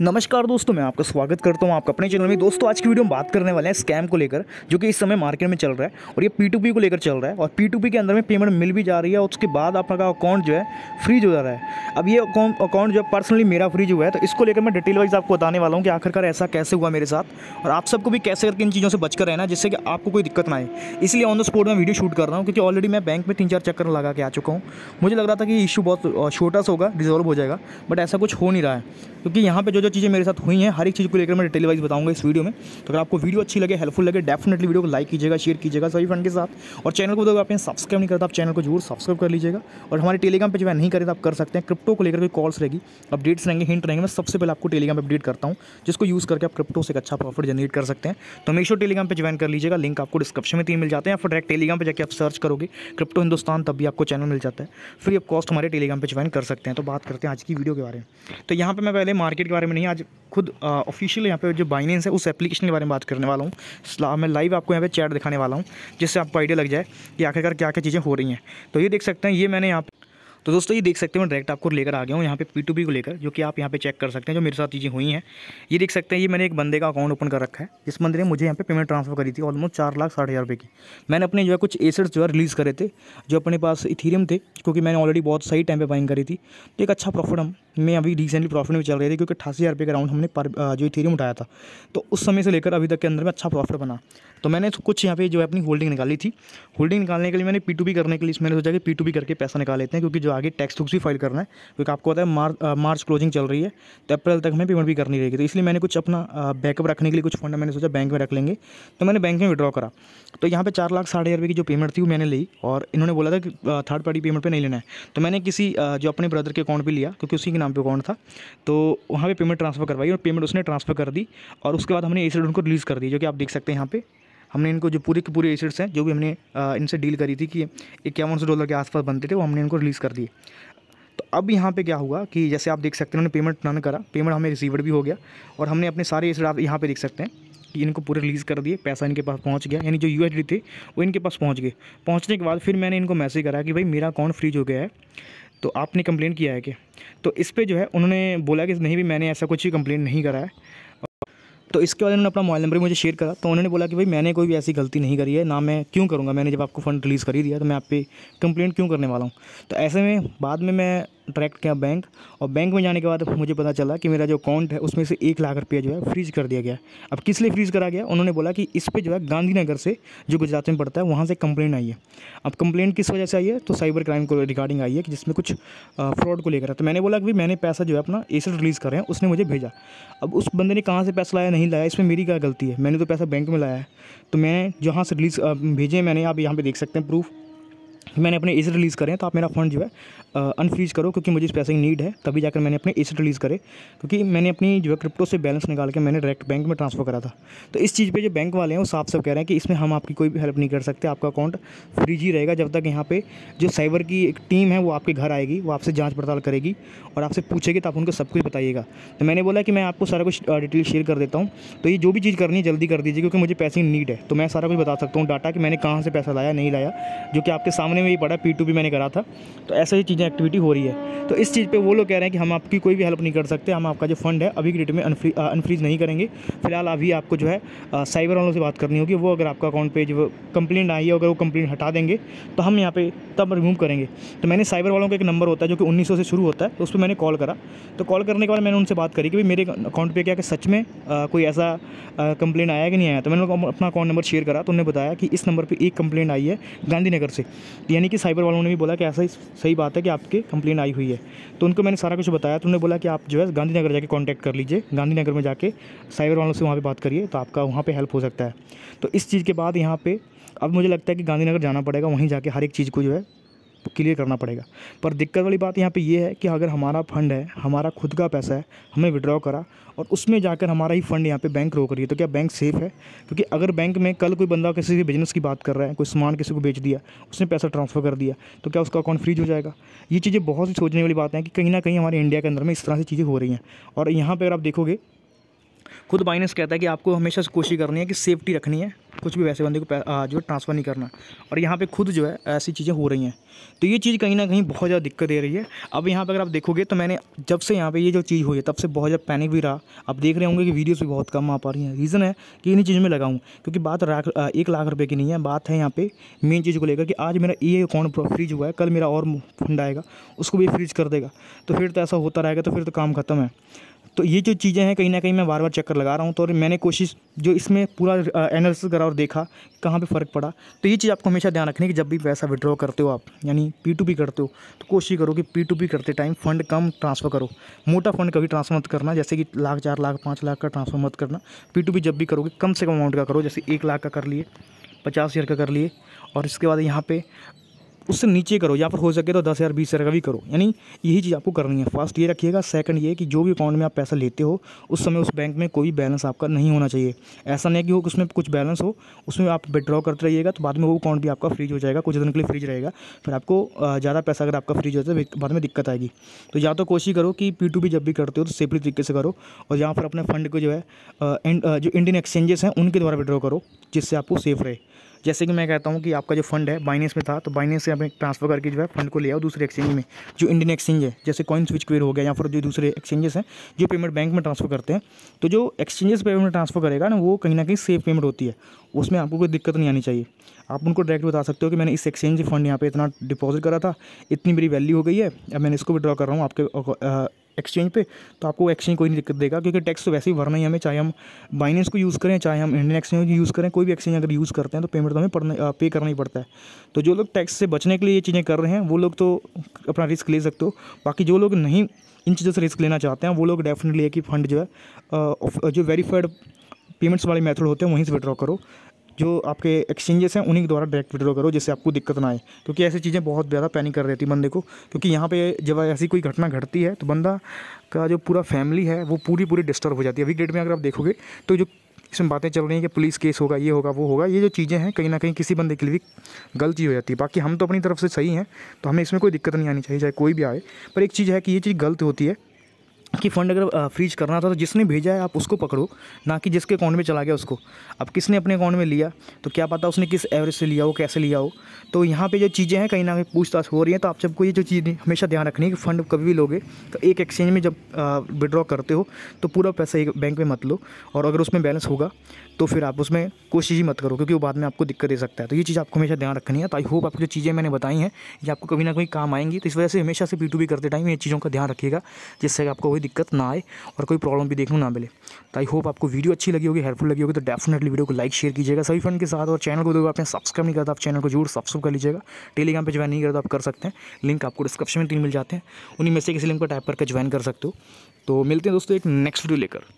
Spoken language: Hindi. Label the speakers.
Speaker 1: नमस्कार दोस्तों मैं आपका स्वागत करता हूं आपका अपने चैनल में दोस्तों आज की वीडियो में बात करने वाले हैं स्कैम को लेकर जो कि इस समय मार्केट में चल रहा है और ये पी को लेकर चल रहा है और पी के अंदर में पेमेंट मिल भी जा रही है और उसके बाद आपका अकाउंट जो है फ्रीज हो जा रहा है अब ये अकाउंट जो है पर्सनली मेरा फ्रीज हुआ है तो इसको लेकर मैं डिटेल वाइज आपको बताने वाला हूँ कि आखिरकार ऐसा कैसे हुआ मेरे साथ और आप सबको भी कैसे करके इन चीज़ों से बचकर रहना जिससे कि आपको कोई दिक्कत ना आए इसलिए ऑन द स्पॉट में वीडियो शूट कर रहा हूँ क्योंकि ऑलरेडी मैं बैंक में तीन चार चक्कर लगा के आ चुका हूँ मुझे लग रहा था कि इशू बहुत छोटा सा होगा रिजॉल्व हो जाएगा बट ऐसा कुछ हो नहीं रहा है क्योंकि यहाँ पर जो जो चीज़ें मेरे साथ हुई हैं हर एक चीज़ को लेकर मैं डिटेल वाइज बताऊंगा इस वीडियो में तो अगर आपको वीडियो अच्छी लगे हेल्पफुल लगे डेफिनेटली वीडियो को लाइक कीजिएगा शेयर कीजिएगा सभी फ्रेंड के साथ और चैनल को तो अगर आपने सब्सक्राइब नहीं करता आप चैनल को जरूर सब्सक्राइब कर लीजिएगा और हमारे टेलीग्राम पर जो है नहीं करें तो आप कर सकते हैं क्रिप्टो को लेकर कोई कॉल्स रहेगी अपडेट्स रहेंगे हिंट रहेंगे मैं सबसे पहले आपको टेलीग्राम पर अपडेट करता हूँ जिसको यूज़ करके आप क्रिप्टो से अच्छा प्रॉफिट जनरेट कर सकते हैं तो मेशो टेलीग्राम पर ज्वाइन कर लीजिएगा लिंक आपको डिस्क्रिप्शन में तीन मिल जाते हैं या फिर डायरेक्ट टेलीग्राम पर जाकर आप सर्च करोगे क्रिप्टो हिंदुस्तान तब भी आपको चैनल मिल जाता है फ्री ऑफ कॉस्ट हमारे टेलीग्राम पर ज्वाइन कर सकते हैं तो बात करते हैं आज की वीडियो के बारे में तो यहाँ पर मैं पहले मार्केट के बारे में नहीं आज खुद ऑफिशियल यहाँ पे जो बाइनेंस है उस एप्लीकेशन के बारे में बात करने वाला हूँ मैं लाइव आपको यहाँ पे चैट दिखाने वाला हूँ जिससे आपको आइडिया लग जाए कि आखिरकार क्या क्या चीज़ें हो रही हैं तो ये देख सकते हैं ये मैंने यहाँ तो दोस्तों ये देख सकते हैं मैं डायरेक्ट आपको लेकर आ गया हूँ यहाँ पे पी टू को लेकर जो कि आप यहाँ पे चेक कर सकते हैं जो मेरे साथ चीज़ें हुई हैं ये देख सकते हैं ये मैंने एक बंदे का अकाउंट ओपन कर रखा है जिस बंदे ने मुझे यहाँ पे पेमेंट ट्रांसफर करी थी ऑलमोस्ट चार लाख साठ हज़ार रुपये की मैंने अपने जो है कुछ एसेट्स जो है रिलीज़ करे थे जो अपने पास इथीरियम थे क्योंकि मैंने ऑलरेडी बहुत सही टाइम पर बाइंग करी थी तो एक अच्छा प्रॉफिट हम मैं अभी रिसेंटली प्रॉफिट में चल रहे थे क्योंकि अठासी हज़ार का राउंड हमने पर जो इथीरियम उठाया था तो उस समय से लेकर अभी तक के अंदर में अच्छा प्रॉफिट बना तो मैंने कुछ यहाँ पे जो है अपनी होल्डिंग निकाली थी होल्डिंग निकालने के लिए मैंने पी करने के लिए मैंने सोचा कि पी करके पैसा निकाल लेते हैं क्योंकि जो आगे टैक्स बुक्स भी फाइल करना है क्योंकि आपको पता है मार, आ, मार्च क्लोजिंग चल रही है तो अप्रैल तक हमें पेमेंट भी करनी रहेगी तो इसलिए मैंने कुछ अपना बैकअप रखने के लिए कुछ फंड मैंने सोचा बैंक में रख लेंगे तो मैंने बैंक में विड्रॉ करा तो यहाँ पर चार लाख साढ़े हज़ार की जो पेमेंट थी वो मैंने ली और इन्होंने बोला था कि थर्ड पार्टी पेमेंट पर नहीं लेना है तो मैंने किसी जो अपने ब्रदर के अकाउंट पर लिया क्योंकि उसी के नाम पर अकाउंट था तो वहाँ पर पेमेंट ट्रांसफ़र करवाई और पेमेंट उसने ट्रांसफ़र कर दी और उसके बाद हमने एसेट को रिलीज़ कर दी जो कि आप देख सकते हैं यहाँ पर हमने इनको जो पूरे के पूरे एसिड्स हैं जो भी हमने इनसे डील करी थी कि इक्यावन सौ डॉलर के आसपास बनते थे वो हमने इनको रिलीज़ कर दिए तो अब यहाँ पे क्या हुआ कि जैसे आप देख सकते हैं उन्होंने पेमेंट ना करा पेमेंट हमें रिसीवर भी हो गया और हमने अपने सारे एसिड आप यहाँ पे देख सकते हैं कि इनको पूरे रिलीज़ कर दिए पैसा इनके पास पहुँच गया यानी जो यू थे वो इनके पास पहुँच गए पहुँचने के बाद फिर मैंने इनको मैसेज करा कि भाई मेरा अकाउंट फ्रीज हो गया है तो आपने कंप्लेंट किया है कि तो इस पर जो है उन्होंने बोला कि नहीं भी मैंने ऐसा कुछ ही कंप्लेंट नहीं करा है तो इसके बाद उन्होंने अपना मोबाइल नंबर मुझे शेयर करा तो उन्होंने बोला कि भाई मैंने कोई भी ऐसी गलती नहीं करी है ना मैं क्यों करूँगा मैंने जब आपको फ़ंड रिलीज़ कर ही दिया तो मैं आप पे कंप्लेंट क्यों करने वाला हूँ तो ऐसे में बाद में मैं डायरेक्ट किया बैंक और बैंक में जाने के बाद मुझे पता चला कि मेरा जो अकाउंट है उसमें से एक लाख रुपया जो है फ्रीज कर दिया गया अब किस लिए फ्रीज़ करा गया उन्होंने बोला कि इस पर जो है गांधीनगर से जो गुजरात में पड़ता है वहाँ से कंप्लेंट आई है अब कंप्लेंट किस वजह से आई है तो साइबर क्राइम को रिगार्डिंग आई है कि जिसमें कुछ फ्रॉड को लेकर है तो मैंने बोला कि मैंने पैसा जो है अपना एसेट रिलीज़ कर रहे हैं उसने मुझे भेजा अब उस बंदे ने कहाँ से पैसा लाया नहीं लाया इसमें मेरी क्या गलती है मैंने तो पैसा बैंक में लाया है तो मैं जहाँ से रिलीज़ भेजे मैंने आप यहाँ पर देख सकते हैं प्रूफ मैंने अपने इस रिलीज़ करें तो आप मेरा फ़ंड जो है अनफ्रीज करो क्योंकि मुझे इस पैसे की नीड है तभी जाकर मैंने अपने एसेट रिलीज़ करे क्योंकि मैंने अपनी जो है क्रिप्टो से बैलेंस निकाल के मैंने डायरेक्ट बैंक में ट्रांसफ़र करा था तो इस चीज़ पे जो बैंक वाले हैं वो साफ साफ कह रहे हैं कि इसमें हम आपकी कोई भी हेल्प नहीं कर सकते आपका अकाउंट फ्रीज ही रहेगा जब तक यहाँ पर जो साइबर की एक टीम है वो आपके घर आएगी वो आपसे जाँच पड़ताल करेगी और आपसे पूछेगी तो आप उनको सब कुछ बताइएगा तो मैंने बोला कि मैं आपको सारा कुछ डिटेल शेयर कर देता हूँ तो ये जो भी चीज़ करनी है जल्दी कर दीजिए क्योंकि मुझे पैसे की नीड है तो मैं सारा कुछ बता सकता हूँ डाटा कि मैंने कहाँ से पैसा लाया नहीं लाया जो कि आपके सामने में ही पड़ा पी टू भी मैंने करा था तो ऐसा ही चीज़ें एक्टिविटी हो रही है तो इस चीज़ पे वो लोग कह रहे हैं कि हम आपकी कोई भी हेल्प नहीं कर सकते हम आपका जो फंड है अभी की डेट में अनफ्रीज नहीं करेंगे फिलहाल अभी आपको जो है साइबर वालों से बात करनी होगी वो अगर आपका अकाउंट पे जो कंप्लेंट आई है अगर वो कंप्लेंट हटा देंगे तो हम यहाँ पे तब रिमूव करेंगे तो मैंने साइबर वालों का एक नंबर होता है जो कि उन्नीस से शुरू होता है तो उस पर मैंने कॉल करा तो कॉल करने के बाद मैंने उनसे बात करी कि भाई मेरे अकाउंट पर क्या कि सच में कोई ऐसा कंप्लेंट आया कि नहीं आया तो मैंने अपना अकाउंट नंबर शेयर करा तो उन्होंने बताया कि इस नंबर पर एक कंप्लेंट आई है गांधीनगर से यानी कि साइबर वालों ने भी बोला कि ऐसा ही सही बात है कि आपकी कंप्लेन आई हुई है तो उनको मैंने सारा कुछ बताया तो उन्होंने बोला कि आप जो है गांधीनगर जाके कांटेक्ट कर लीजिए गांधीनगर में जाके साइबर वालों से वहाँ पर बात करिए तो आपका वहाँ पर हेल्प हो सकता है तो इस चीज़ के बाद यहाँ पर अब मुझे लगता है कि गांधीनगर जाना पड़ेगा वहीं जाके हर एक चीज़ को जो है क्लियर करना पड़ेगा पर दिक्कत वाली बात यहाँ पे ये है कि अगर हमारा फंड है हमारा खुद का पैसा है हमें विड्रॉ करा और उसमें जाकर हमारा ही फंड यहाँ पे बैंक रोक रही है तो क्या बैंक सेफ़ है क्योंकि अगर बैंक में कल कोई बंदा किसी भी बिजनेस की बात कर रहा है कोई सामान किसी को बेच दिया उसने पैसा ट्रांसफ़र कर दिया तो क्या उसका अकाउंट फ्रीज हो जाएगा ये चीज़ें बहुत ही सोचने वाली बात है कि कहीं ना कहीं हमारे इंडिया के अंदर में इस तरह से चीज़ें हो रही हैं और यहाँ पर अगर आप देखोगे खुद बाइनेंस कहता है कि आपको हमेशा कोशिश करनी है कि सेफ्टी रखनी है कुछ भी वैसे बंदे को जो है ट्रांसफ़र नहीं करना और यहाँ पे खुद जो है ऐसी चीज़ें हो रही हैं तो ये चीज़ कहीं ना कहीं बहुत ज़्यादा दिक्कत दे रही है अब यहाँ पर अगर आप देखोगे तो मैंने जब से यहाँ पे ये जो चीज़ हुई है तब से बहुत ज़्यादा पैनिक भी रहा आप देख रहे होंगे कि वीडियोज़ भी बहुत कम आ पा रही हैं रीज़न है कि इन्हीं चीज़ों में लगाऊँ क्योंकि बात एक लाख रुपये की नहीं है बात है यहाँ पर मेन चीज़ को लेकर कि आज मेरा ये अकाउंट फ्रीज हुआ है कल मेरा और फंड आएगा उसको भी फ्रीज कर देगा तो फिर तो ऐसा होता रहेगा तो फिर तो काम खत्म है तो ये जो चीज़ें हैं कहीं ना कहीं मैं बार बार चक्कर लगा रहा हूँ तो और मैंने कोशिश जो इसमें पूरा एनालिसिस करा और देखा कहाँ पे फ़र्क पड़ा तो ये चीज़ आपको हमेशा ध्यान रखनी कि जब भी पैसा विड्रॉ करते हो आप यानी पी टू पी करते हो तो कोशिश करो कि पी टू पी करते टाइम फंड कम ट्रांसफ़र करो मोटा फंड कभी ट्रांसफ़र मत करना जैसे कि लाख चार लाख पाँच लाख का ट्रांसफ़र मत करना पी टू पी जब भी करोगे कम से कम अमाउंट का करो जैसे एक लाख का कर लिए पचास हज़ार का कर लिए और इसके बाद यहाँ पे उससे नीचे करो या फिर हो सके तो दस हज़ार बीस हज़ार का भी करो यानी यही चीज़ आपको करनी है फर्स्ट ये रखिएगा सेकंड ये कि जो भी अकाउंट में आप पैसा लेते हो उस समय उस बैंक में कोई बैलेंस आपका नहीं होना चाहिए ऐसा नहीं कि हो उसमें कुछ बैलेंस हो उसमें आप विड्रॉ करते रहिएगा तो बाद में वो अकाउंट भी आपका फ्रीज हो जाएगा कुछ दिन के लिए फ्रीज रहेगा फिर आपको ज़्यादा पैसा अगर आपका फ्रीज हो जाए तो बाद में दिक्कत आएगी तो या तो कोशिश करो कि पी टू जब भी करते हो तो सेफली तरीके से करो और यहाँ पर अपने फंड को जो है जो इंडियन एक्सचेंजेस हैं उनके द्वारा विड्रॉ करो जिससे आपको सेफ रहे जैसे कि मैं कहता हूँ कि आपका जो फंड है बाइनेंस में था तो बाइनेंस से आपने ट्रांसफर करके जो है फंड को ले आओ दूसरे एक्सचेंज में जो इंडियन एक्सचेंज है जैसे कॉइन स्विच क्वेयर हो गया या फिर जो दूसरे एक्सचेंजेस हैं जो पेमेंट बैंक में ट्रांसफर करते हैं तो जो एक्सचेंजेस पेमेंट ट्रांसफर करेगा ना वो कहीं ना कहीं सेफ पेमेंट होती है उसमें आपको कोई दिक्कत नहीं आनी चाहिए आप उनको डायरेक्ट बता सकते हो कि मैंने इस एक्सचेंज फंड यहाँ पे इतना डिपॉजिट करा था इतनी मेरी वैल्यू हो गई है अब मैंने इसको विड्रॉ कर रहा हूँ आपके एक्सचेंज पे तो आपको एक्सचेंज कोई नहीं दिक्कत देगा क्योंकि टैक्स तो वैसे ही भरना ही हमें चाहे हम बाइनेंस को यूज़ करें चाहे हम इंडियन एक्सचेंज यूज़ करें कोई भी एक्सचेंज अगर यूज़ करते हैं तो पेमेंट तो हमें पड़ने पे करना ही पड़ता है तो जो लोग टैक्स से बचने के लिए ये चीज़ें कर रहे हैं वो लोग तो अपना रिस्क ले सकते हो बाकी जो लोग नहीं इन चीज़ों से रिस्क लेना चाहते हैं वो लोग डेफिनेटली है कि फ़ंड जो है जो वेरीफाइड पेमेंट्स वाले मेथड होते हैं वहीं से विड्रॉ करो जो आपके एक्सचेंजेस हैं उन्हीं के द्वारा डायरेक्ट विड्रॉ करो जिससे आपको दिक्कत ना आए क्योंकि ऐसी चीज़ें बहुत ज़्यादा पैनिक कर देती बंदे को क्योंकि यहाँ पे जब ऐसी कोई घटना घटती है तो बंदा का जो पूरा फैमिली है वो पूरी पूरी डिस्टर्ब हो जाती है अभी डेट में अगर आप देखोगे तो जो इसमें बातें चल रही हैं कि पुलिस केस होगा ये होगा वो होगा ये जो चीज़ें हैं कहीं ना कहीं किसी बंदे के लिए भी गलती हो जाती है बाकी हम तो अपनी तरफ से सही हैं तो हमें इसमें कोई दिक्कत नहीं आनी चाहिए चाहे कोई भी आए पर एक चीज़ है कि ये चीज़ गलत होती है कि फ़ंड अगर फ्रीज करना था तो जिसने भेजा है आप उसको पकड़ो ना कि जिसके अकाउंट में चला गया उसको अब किसने अपने अकाउंट में लिया तो क्या पता उसने किस एवरेज से लिया हो कैसे लिया हो तो यहाँ पे जो चीज़ें हैं कहीं ना कहीं पूछताछ हो रही है तो आप सबको ये जो चीज़ें हमेशा ध्यान रखनी है कि फ़ंड कभी भी लोगे तो एक एक्सचेंज में जब विड्रॉ करते हो तो पूरा पैसा एक बैंक में मत लो और अगर उसमें बैलेंस होगा तो फिर आप उसमें कोशिश ही मत करो क्योंकि वो बाद में आपको दिक्कत दे सकता है तो ये चीज़ आपको हमेशा ध्यान रखनी है तो आई होप आपको जो चीज़ें मैंने बताई हैं ये आपको कभी ना कभी काम आएंगी तो इस वजह से हमेशा से पी करते टाइम ये चीज़ों का ध्यान रखिएगा जिससे आपको कोई दिक्कत ना आए और कोई प्रॉब्लम भी देखने ना मिले तो आई होप आपको वीडियो अच्छी लगी होगी हेल्पफुल लगी होगी तो डेफिनेटली वीडियो को लाइक शेयर कीजिएगा सभी फ्रेंड के साथ और चैनल को देखो आपने सब्सक्राइब नहीं करता तो आप चैनल को जरूर सब्सक्राइब कर लीजिएगा टेलीग्राम पर ज्वाइन नहीं करता तो आप कर सकते हैं लिंक आपको डिस्क्रिप्शन में तीन मिल जाते हैं उन्हीं में से किसी लिंक पर टाइप करके ज्वाइन कर सकते हो तो मिलते हैं दोस्तों एक नेक्स्ट वीडियो लेकर